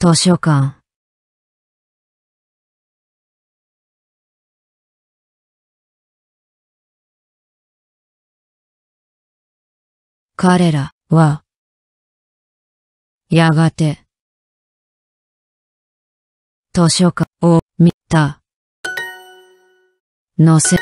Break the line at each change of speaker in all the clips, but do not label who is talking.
図書館彼らは、やがて、図書館を見た。のせ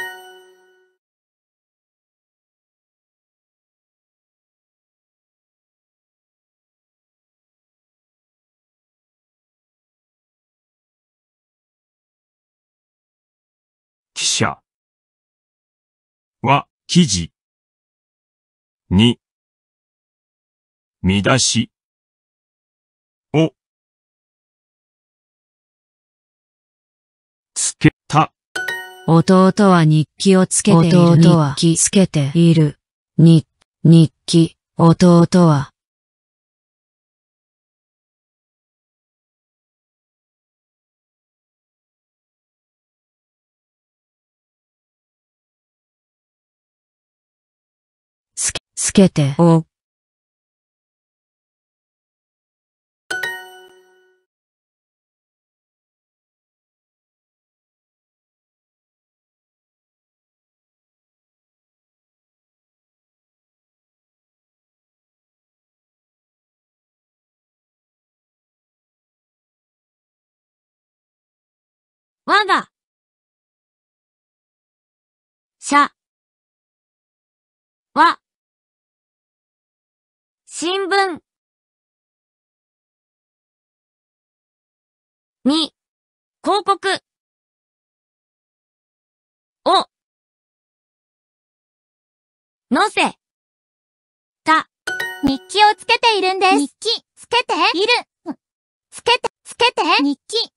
者は、記事。に、見出しをつけた。弟は日記をつけている。弟はつけている。に、日記。弟はけておわが、しゃ、新聞2広告をのせた日記をつけているんです。日記つけているつけてつけて日記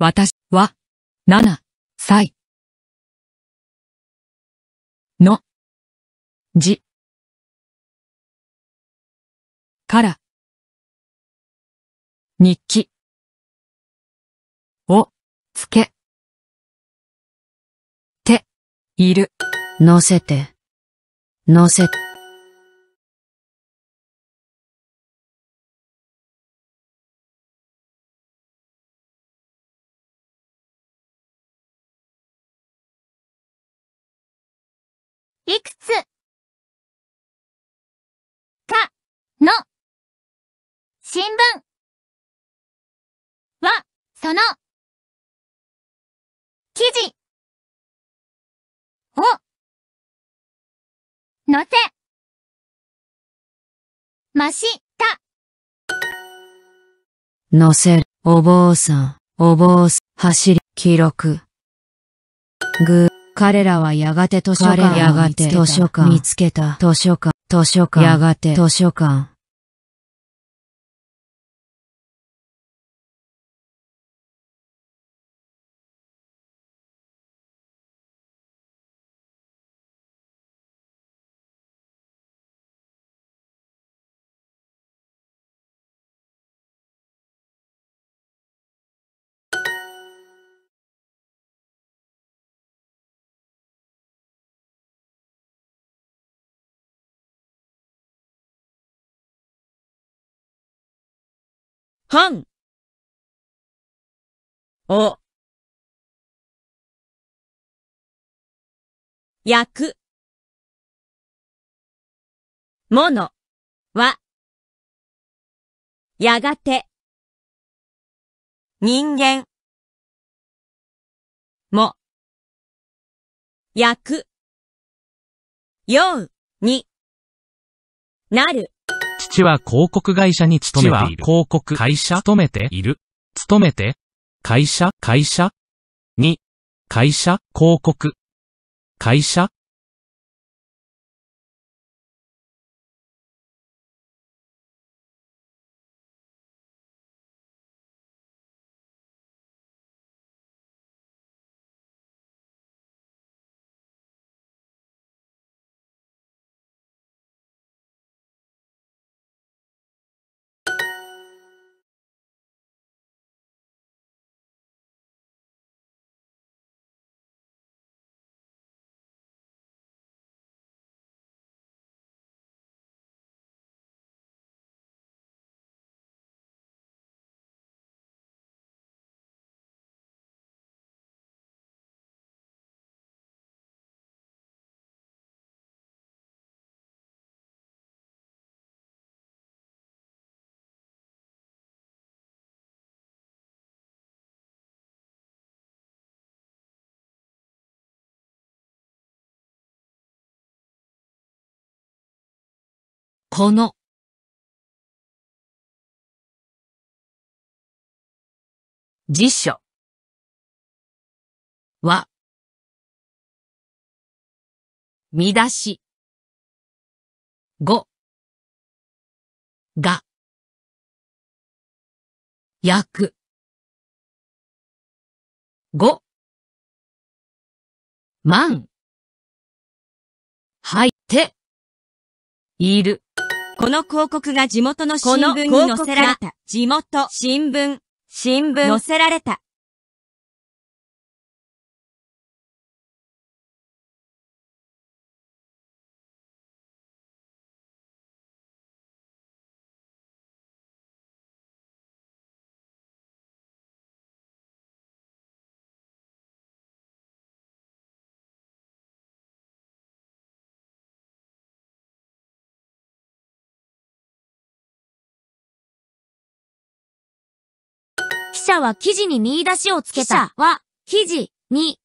私は、7歳のじ、から日記をつけている。乗せて、乗せて。いくつかの新聞はその記事を載せました。乗せる、お坊さん、お坊さん、走り、記録。ぐ、彼らはやがて図書館を見つけた。図書館。見つけた。図書館。図書館。やがて図書館。パンを焼くものはやがて人間も焼くようになる父は広告会社に勤めている。広告会社勤めている。勤めて、会社、会社。に会社、広告。会社、この辞書は見出し語が訳語万入っているこの広告が地元の新聞に載せられた。地元新聞、新聞載せられた。者は記事に見出しをつけた記者は、記事に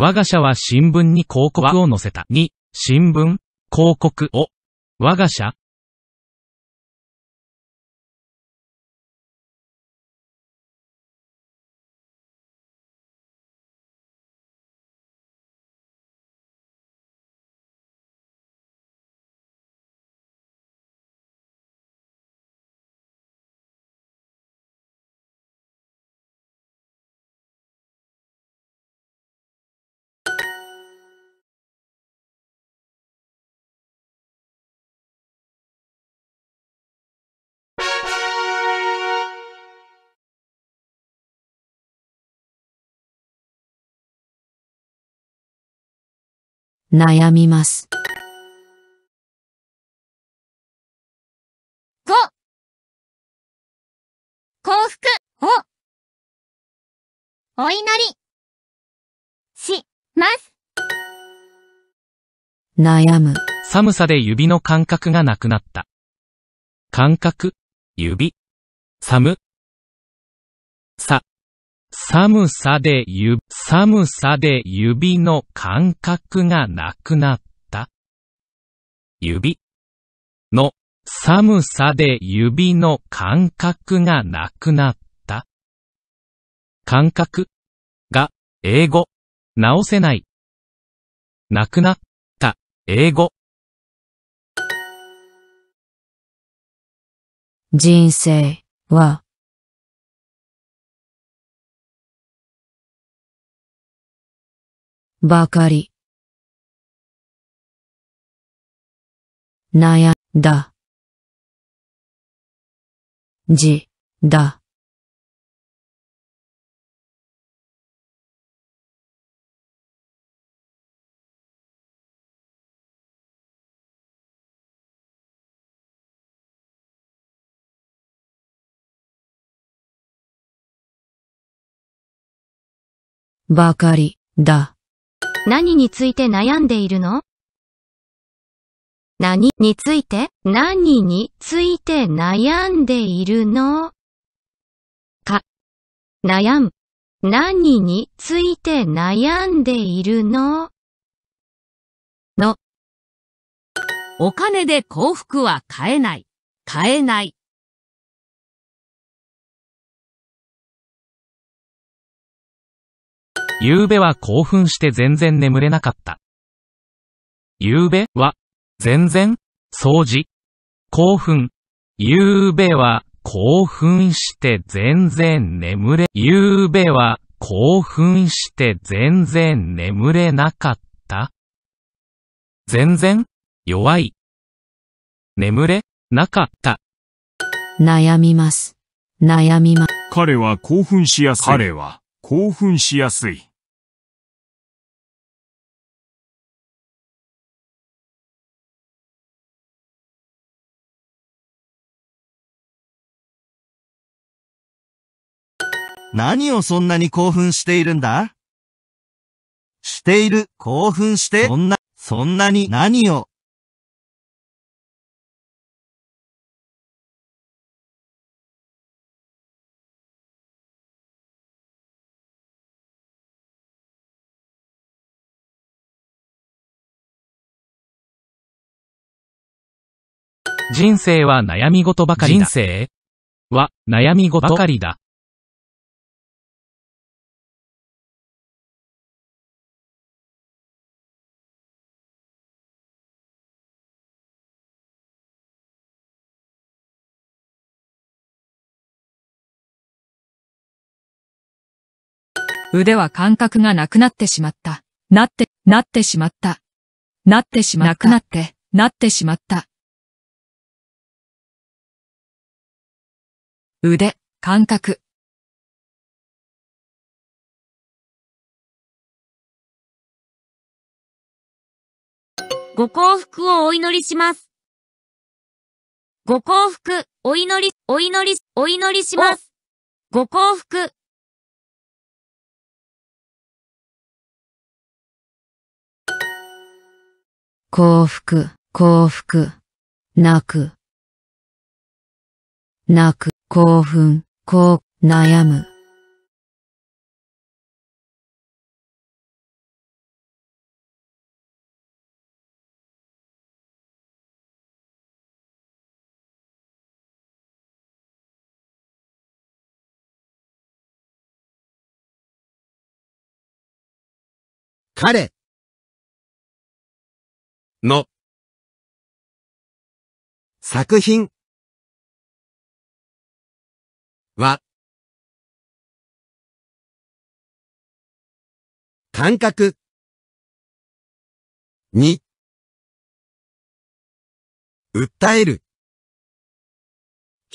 我が社は新聞に広告を載せた。2、新聞、広告を。我が社、悩みます。5幸福をお祈りします悩む寒さで指の感覚がなくなった。感覚指寒寒さで指、寒さで指の感覚がなくなった。指の寒さで指の感覚がなくなった。感覚が英語直せない。なくなった英語人生はばかり。悩んだ。じ、だ。ばかり、だ。何について悩んでいるの何について何について悩んでいるのか悩む何について悩んでいるののお金で幸福は買えない。買えない。夕べは興奮して全然眠れなかった。夕べは、全然、掃除、興奮。夕べは、興奮して全然眠れ、夕べは、興奮して全然眠れなかった全然、弱い。眠れ、なかった。悩みます。悩みます。彼は興奮しやすい。彼は興奮しやすい。何をそんなに興奮しているんだしている、興奮して、そんな、そんなに何を人生は悩み事ばかりだ。人生は悩み事ばかりだ。腕は感覚がなくなってしまった。なって、なってしまった。なってしまった。なくなって、なってしまった。腕、感覚。ご幸福をお祈りします。ご幸福、お祈り、お祈り、お祈りします。ご幸福、幸福、幸福。泣く。泣く、興奮、こう、悩む。彼の作品は感覚に訴える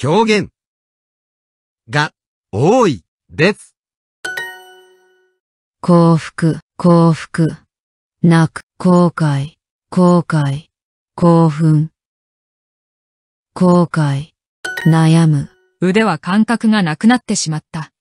表現が多いです。幸福、幸福、泣く、後悔。後悔、興奮。後悔、悩む。腕は感覚がなくなってしまった。